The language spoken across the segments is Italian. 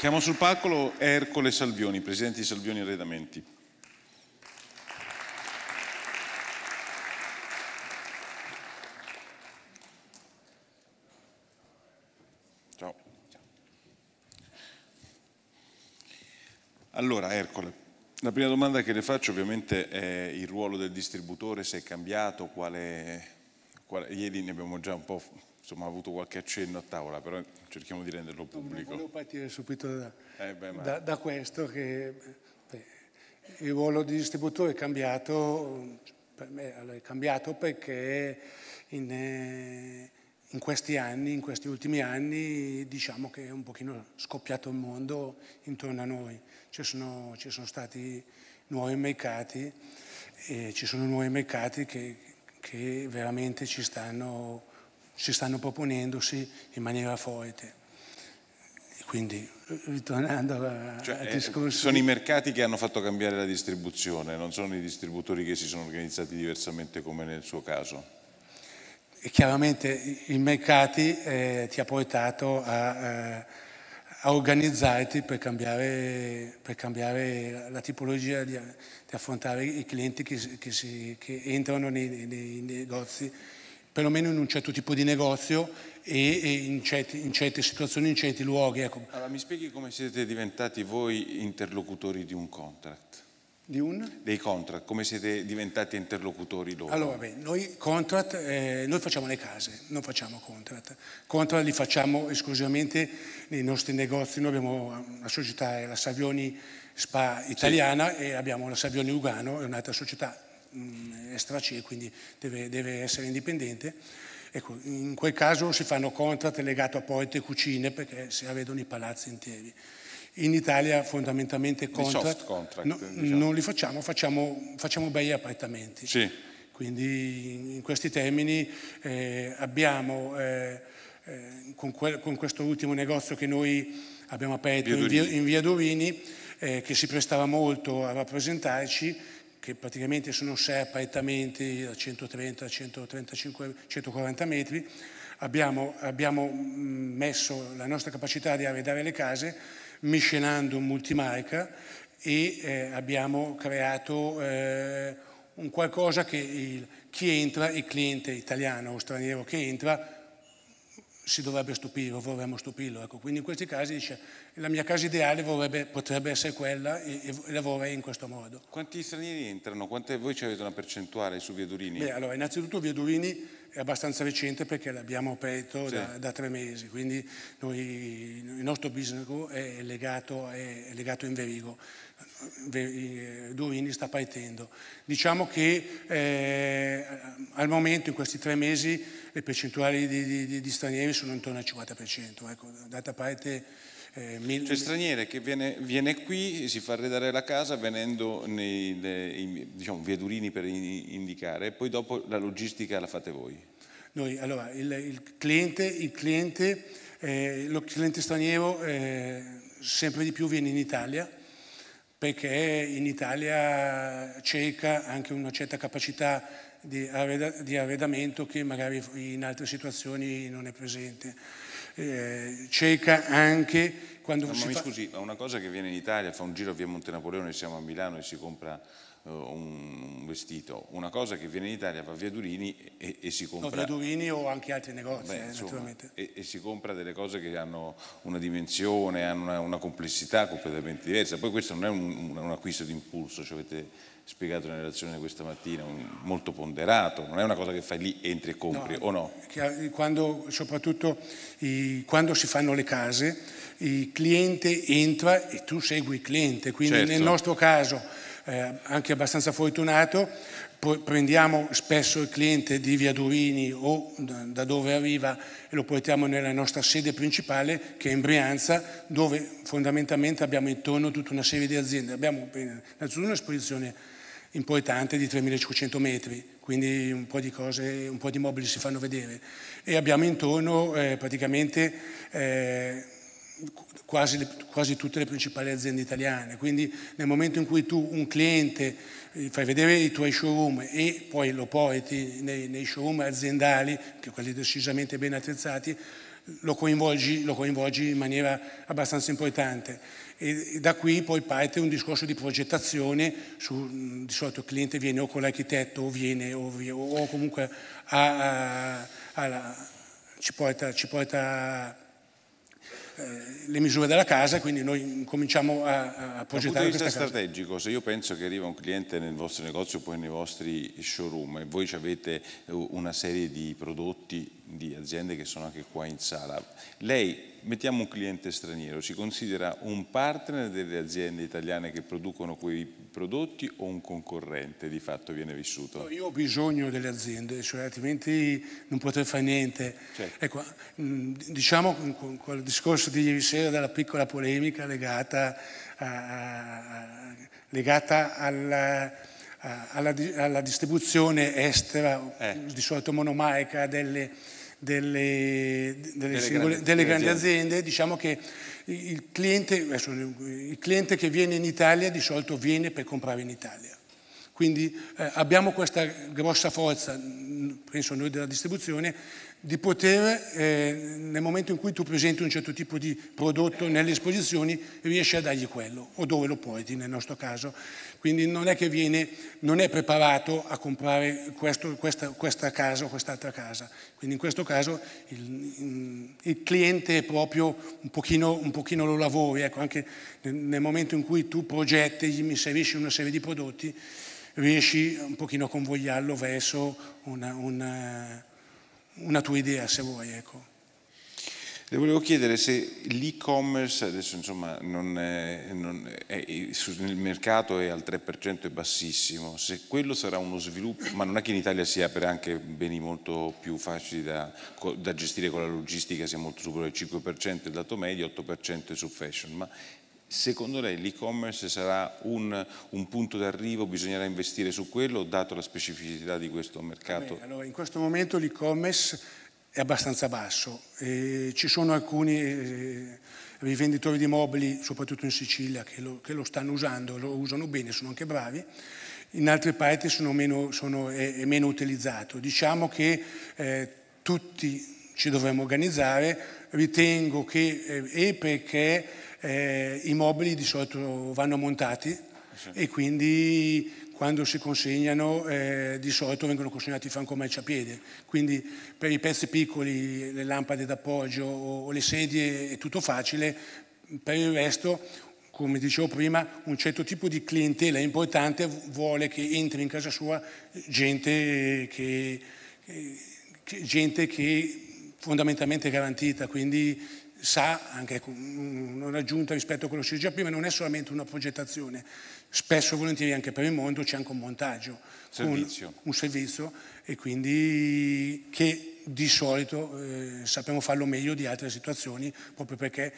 Chiamo sul palco Ercole Salvioni, presidente di Salvioni Arredamenti. Ciao. Allora, Ercole, la prima domanda che le faccio ovviamente è il ruolo del distributore, se è cambiato, quale ieri ne abbiamo già un po' insomma, avuto qualche accenno a tavola, però cerchiamo di renderlo pubblico. Volevo partire subito da, eh beh, ma... da, da questo che beh, il ruolo di distributore è cambiato, per me è cambiato perché in, eh, in, questi anni, in questi ultimi anni, diciamo che è un pochino scoppiato il mondo intorno a noi. Ci sono, ci sono stati nuovi mercati, e eh, ci sono nuovi mercati che che veramente ci stanno, si stanno proponendosi in maniera forte. Quindi, eh, ritornando al cioè, eh, discorso... Sono i mercati che hanno fatto cambiare la distribuzione, non sono i distributori che si sono organizzati diversamente come nel suo caso. E chiaramente i mercati eh, ti ha portato a... Eh, a organizzarti per cambiare, per cambiare la tipologia di, di, affrontare i clienti che, che, si, che entrano nei, nei, negozi, perlomeno in un certo tipo di negozio e, e in, certi, in, certe situazioni, in certi luoghi. Ecco. Allora mi spieghi come siete diventati voi interlocutori di un contract? Un... Dei contract, come siete diventati interlocutori loro? Allora, beh, noi contract, eh, noi facciamo le case, non facciamo contract. Contract li facciamo esclusivamente nei nostri negozi, noi abbiamo una eh, società, la Savioni Spa italiana sì. e abbiamo la Savioni Ugano, è un'altra società mh, mm, StraC, quindi deve, deve essere indipendente. Ecco, in quel caso si fanno contract legato a porte e cucine perché si avvedono i palazzi interi. In Italia fondamentalmente contract, contract no, diciamo. non li facciamo, facciamo, facciamo bei appartamenti. Sì. Quindi in questi termini eh, abbiamo, eh, eh con, quel, con, questo ultimo negozio che noi abbiamo aperto via in, via, in via Dorini, eh, che si prestava molto a rappresentarci, che praticamente sono sei appartamenti da 130 a 135, 140 metri, abbiamo, abbiamo mm, messo la nostra capacità di arredare le case Miscenandum Multimaica e eh, abbiamo creato eh, un qualcosa che il, chi entra, il cliente italiano o straniero che entra, si dovrebbe stupire vorremmo stupirlo. Ecco, quindi in questi casi dice la mia casa ideale vorrebbe, potrebbe essere quella e, e la vorrei in questo modo. Quanti stranieri entrano? Quante, voi ci avete una percentuale su Via Beh, allora, innanzitutto Via è abbastanza recente perché l'abbiamo aperto sì. da, da, tre mesi, quindi noi, il nostro business è legato, è legato in Verigo. Duini sta partendo. Diciamo che eh, al momento, in questi tre mesi, le percentuali di, di, di stranieri sono intorno al 50%, ecco, data parte eh, mil... C'è straniere che viene, viene, qui, si fa arredare la casa venendo nei, nei diciamo, viadurini per indicare e poi dopo la logistica la fate voi. Noi, allora, il, il cliente, il cliente, eh, lo cliente straniero eh, sempre di più viene in Italia perché in Italia cerca anche una certa capacità di arredamento che magari in altre situazioni non è presente. Eh, cieca anche quando no, si ma fa... mi scusi, ma una cosa che viene in Italia, fa un giro via Monte Napoleone, siamo a Milano e si compra eh, un vestito, una cosa che viene in Italia va via Durini e, e si compra... No, via Durini o anche altri negozi, Beh, eh, insomma, naturalmente. E, e, si compra delle cose che hanno una dimensione, hanno una, una complessità completamente diversa. Poi questo non è un, un, un acquisto di impulso, ci avete spiegato nella relazione questa mattina, un, molto ponderato, non è una cosa che fai lì, entri e compri no, o no? Eh, quando, soprattutto i, quando si fanno le case, il cliente entra e tu segui il cliente, quindi certo. nel nostro caso eh, anche abbastanza fortunato, prendiamo spesso il cliente di Via Durini o da dove arriva e lo portiamo nella nostra sede principale che è in Brianza dove fondamentalmente abbiamo intorno tutta una serie di aziende. Abbiamo eh, innanzitutto un'esposizione importante di 3.500 metri, quindi un po' di cose, un po' di mobili si fanno vedere e abbiamo intorno eh, praticamente... Eh, quasi, quasi, tutte le principali aziende italiane. Quindi nel momento in cui tu un cliente eh, fai vedere i tuoi showroom e poi lo porti nei, nei showroom aziendali, che quelli decisamente ben attrezzati, lo coinvolgi, lo coinvolgi in maniera abbastanza importante e da qui poi parte un discorso di progettazione, su, di solito il cliente viene o con l'architetto o, viene, o, o comunque a, a, a, ci porta, ci porta le misure della casa, quindi noi cominciamo a, a progettare questa casa. strategico, se io penso che arriva un cliente nel vostro negozio, poi nei vostri showroom e voi avete eh, una serie di prodotti di aziende che sono anche qua in sala, lei mettiamo un cliente straniero, si considera un partner delle aziende italiane che producono quei prodotti o un concorrente di fatto viene vissuto? Io ho bisogno delle aziende, cioè, altrimenti non potrei fare niente. Certo. Ecco, diciamo con, con il discorso di ieri sera della piccola polemica legata, a, legata alla, alla, alla, distribuzione estera, eh. di solito monomaica, delle delle, delle, delle, singole, grandi, delle grandi aziende. aziende, diciamo che il cliente, il cliente che viene in Italia di solito viene per comprare in Italia quindi eh, abbiamo questa grossa forza, penso noi della distribuzione, di poter, eh, nel momento in cui tu presenti un certo tipo di prodotto nelle esposizioni, riesci a dargli quello, o dove lo porti nel nostro caso. Quindi non è che viene, non è preparato a comprare questo, questa, questa, casa o quest'altra casa. Quindi in questo caso il, mm, il cliente è proprio un pochino, un pochino lo lavori, ecco, anche nel momento in cui tu progetti, gli inserisci una serie di prodotti, riesci un pochino a convogliarlo verso una, una, eh, una tua idea, se vuoi. Ecco. Le volevo chiedere se l'e-commerce, adesso insomma non è, non è, nel mercato è al 3%, è bassissimo, se quello sarà uno sviluppo, ma non è che in Italia si apre anche beni molto più facili da, da gestire con la logistica, siamo molto superiori al 5%, il dato medio 8% è su fashion, ma Secondo lei l'e-commerce sarà un, un punto d'arrivo, bisognerà investire su quello, dato la specificità di questo mercato? Beh, allora, in questo momento l'e-commerce è abbastanza basso. Eh, ci sono alcuni eh, rivenditori di mobili, soprattutto in Sicilia, che lo, che lo, stanno usando, lo usano bene, sono anche bravi. In altre parti sono meno, sono, è, è, meno utilizzato. Diciamo che eh, tutti ci dovremmo organizzare. Ritengo che, eh, e perché eh, i mobili di solito vanno montati sì. e quindi quando si consegnano eh, di solito vengono consegnati marciapiede, quindi per i pezzi piccoli, le lampade d'appoggio o le sedie è tutto facile, per il resto, come dicevo prima, un certo tipo di clientela importante vuole che entri in casa sua gente che, che, gente che fondamentalmente è garantita, quindi sa, anche un'aggiunta mm, rispetto a quello che si diceva prima, non è solamente una progettazione, spesso e volentieri anche per il mondo c'è anche un montaggio, servizio. Un, un servizio e quindi che di solito eh, sappiamo farlo meglio di altre situazioni, proprio perché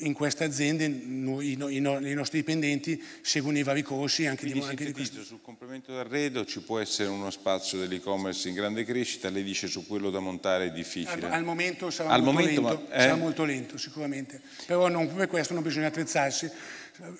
in queste aziende noi, i, no, i, nostri dipendenti seguono i vari corsi. Anche di, anche di questo. sul complemento d'arredo ci può essere uno spazio dell'e-commerce in grande crescita, lei dice su quello da montare è difficile. Al, al momento sarà, al molto, momento, lento, ma, eh? sarà molto lento sicuramente, però non, per questo non bisogna attrezzarsi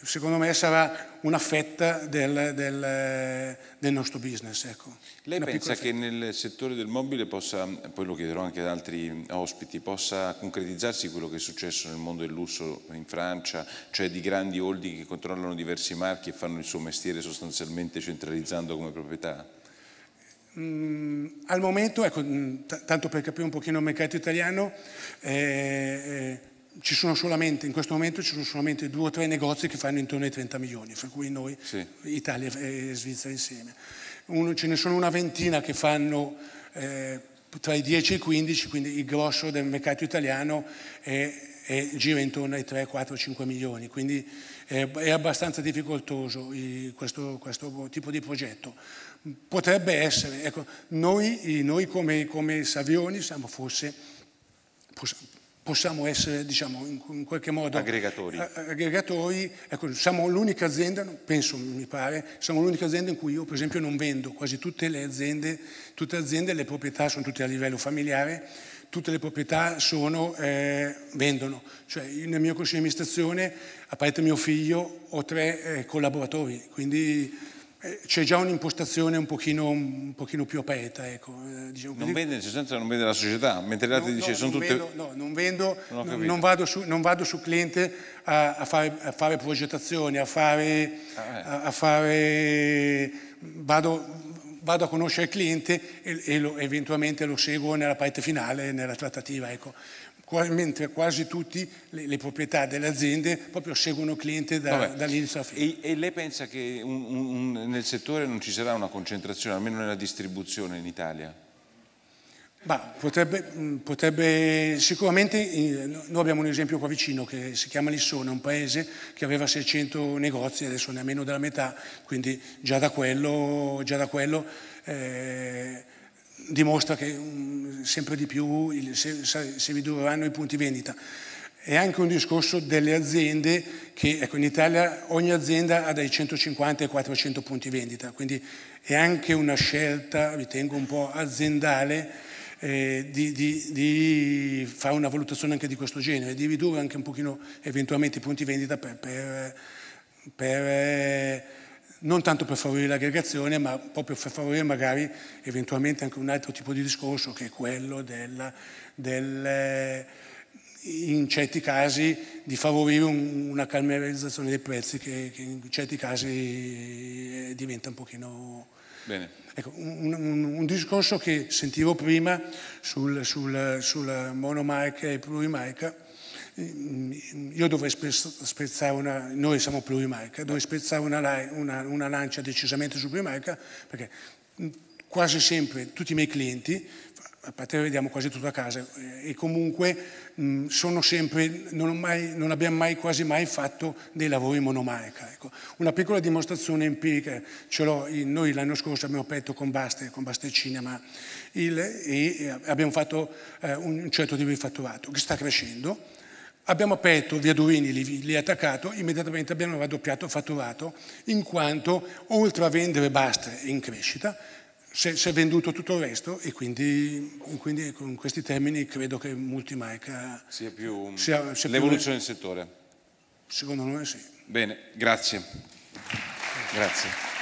secondo me sarà una fetta del, del, del nostro business. Ecco. Lei una pensa che nel settore del mobile possa, poi lo chiederò anche ad altri ospiti, possa concretizzarsi quello che è successo nel mondo del lusso in Francia, cioè di grandi holding che controllano diversi marchi e fanno il suo mestiere sostanzialmente centralizzando come proprietà? Mm, al momento, ecco, mm, tanto per capire un pochino il mercato italiano, eh, eh, ci sono solamente, in questo momento ci sono solamente due o tre negozi che fanno intorno ai 30 milioni, fra cui noi, sì. Italia e Svizzera insieme. Uno, ce ne sono una ventina che fanno eh, tra i 10 e i 15, quindi il grosso del mercato italiano è, è, gira intorno ai 3, 4, 5 milioni, quindi è, è abbastanza difficoltoso il, questo, questo, tipo di progetto. Potrebbe essere, ecco, noi, noi come, come Savioni siamo forse possiamo essere, diciamo, in, qualche modo... Aggregatori. Eh, eh, aggregatori. Ecco, siamo l'unica azienda, penso, mi pare, siamo l'unica azienda in cui io, per esempio, non vendo. Quasi tutte le aziende, tutte le, aziende le proprietà sono tutte a livello familiare, tutte le proprietà sono, eh, vendono. Cioè, nel mio consiglio di amministrazione, a parte mio figlio, ho tre eh, collaboratori, quindi eh, c'è già un'impostazione un, un pochino, più aperta. Ecco, diciamo non vende, nel senso non vende la società, mentre l'altro no, dice no, sono tutte... Vendo, no, non vendo, non, non, vado su, non, vado su, cliente a, a, fare, a fare, progettazioni, a fare... Ah, eh. a, a fare vado, vado a conoscere il cliente e, e lo, eventualmente lo seguo nella parte finale, nella trattativa. Ecco mentre quasi tutte le, le, proprietà delle aziende proprio seguono cliente da, dall'inizio alla fine. E, e, lei pensa che un, un, nel settore non ci sarà una concentrazione, almeno nella distribuzione in Italia? Bah, potrebbe, mm, potrebbe, sicuramente, eh, noi abbiamo un esempio qua vicino che si chiama Lissona, un paese che aveva 600 negozi, adesso ne ha meno della metà, quindi già da quello, già da quello eh, dimostra che mm, sempre di più si ridurranno i punti vendita. È anche un discorso delle aziende che, ecco, in Italia ogni azienda ha dai 150 ai 400 punti vendita, quindi è anche una scelta, ritengo, un po' aziendale eh, di, di, di, fare una valutazione anche di questo genere, di ridurre anche un pochino eventualmente i punti vendita per, per, per eh, non tanto per favorire l'aggregazione, ma proprio per favorire magari eventualmente anche un altro tipo di discorso che è quello del, del eh, in certi casi di favorire un, una calmerizzazione dei prezzi che, che, in certi casi eh, diventa un pochino... Bene. Ecco, un, un, un, discorso che sentivo prima sul, sul, sulla monomarca e plurimarca, io dovrei spezzare una, noi siamo plurimarca, dovrei spezzare una, una, una lancia decisamente su plurimarca perché quasi sempre tutti i miei clienti, a parte vediamo quasi tutto a casa, e comunque sono sempre, non, mai, non, abbiamo mai quasi mai fatto dei lavori monomarca. Ecco. Una piccola dimostrazione empirica ce l'ho, noi l'anno scorso abbiamo aperto con Baster, con Baster Cinema, il, e abbiamo fatto eh, un certo tipo di fatturato che sta crescendo, Abbiamo aperto via Durini, li, li attaccato, immediatamente abbiamo raddoppiato il fatturato, in quanto oltre a vendere basta in crescita, si è, venduto tutto il resto e quindi, quindi, con questi termini credo che Multimarca sia più sia, sia l'evoluzione più... del settore. Secondo noi sì. Bene, grazie. grazie.